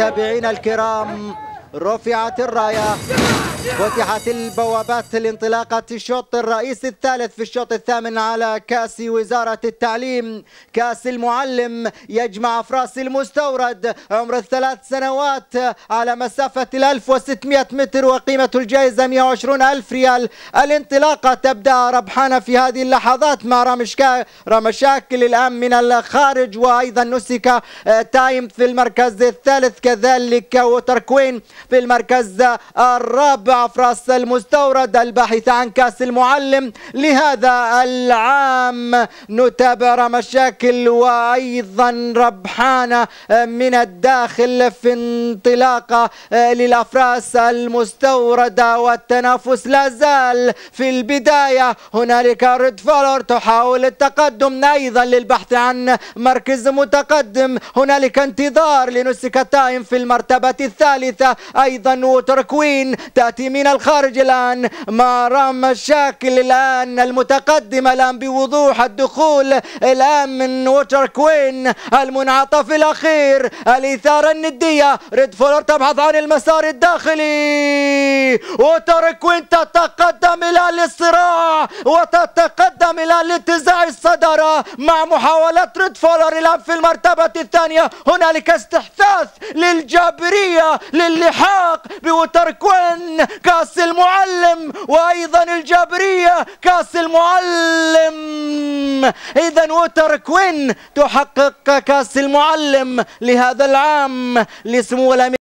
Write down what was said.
متابعينا الكرام رفعت الراية فتحت البوابات لانطلاقة الشوط الرئيسي الثالث في الشوط الثامن على كأس وزارة التعليم كأس المعلم يجمع أفراس المستورد عمر الثلاث سنوات على مسافة ال 1600 متر وقيمة الجائزة وعشرون ألف ريال الانطلاقة تبدأ ربحانة في هذه اللحظات مع رامشكا رمشاكل الآن من الخارج وأيضا نسك تايم في المركز الثالث كذلك وتركوين في المركز الرابع في المستورد الباحث عن كاس المعلم لهذا العام نتابع مشاكل وأيضا ربحانة من الداخل في انطلاقة للأفراس المستوردة والتنافس لا زال في البداية هنالك ريد فولر تحاول التقدم أيضا للبحث عن مركز متقدم هنالك انتظار لنسك تايم في المرتبة الثالثة أيضا وتركوين تأتي من الخارج الآن ما رام الشاكل الآن المتقدمة الآن بوضوح الدخول الآن من وتركوين المنعطف الأخير الإثارة الندية ريد فولر تبحث عن المسار الداخلي وتركوين تتقدم إلى الصراع وتتقدم إلى الاتزاع الصدارة مع محاولة ريد فولر الآن في المرتبة الثانية هنالك استحثاث للجابرية للحاجة الحاق بوتركون كاس المعلم وايضا الجابريه كاس المعلم اذا وتركون تحقق كاس المعلم لهذا العام لسمو الأمير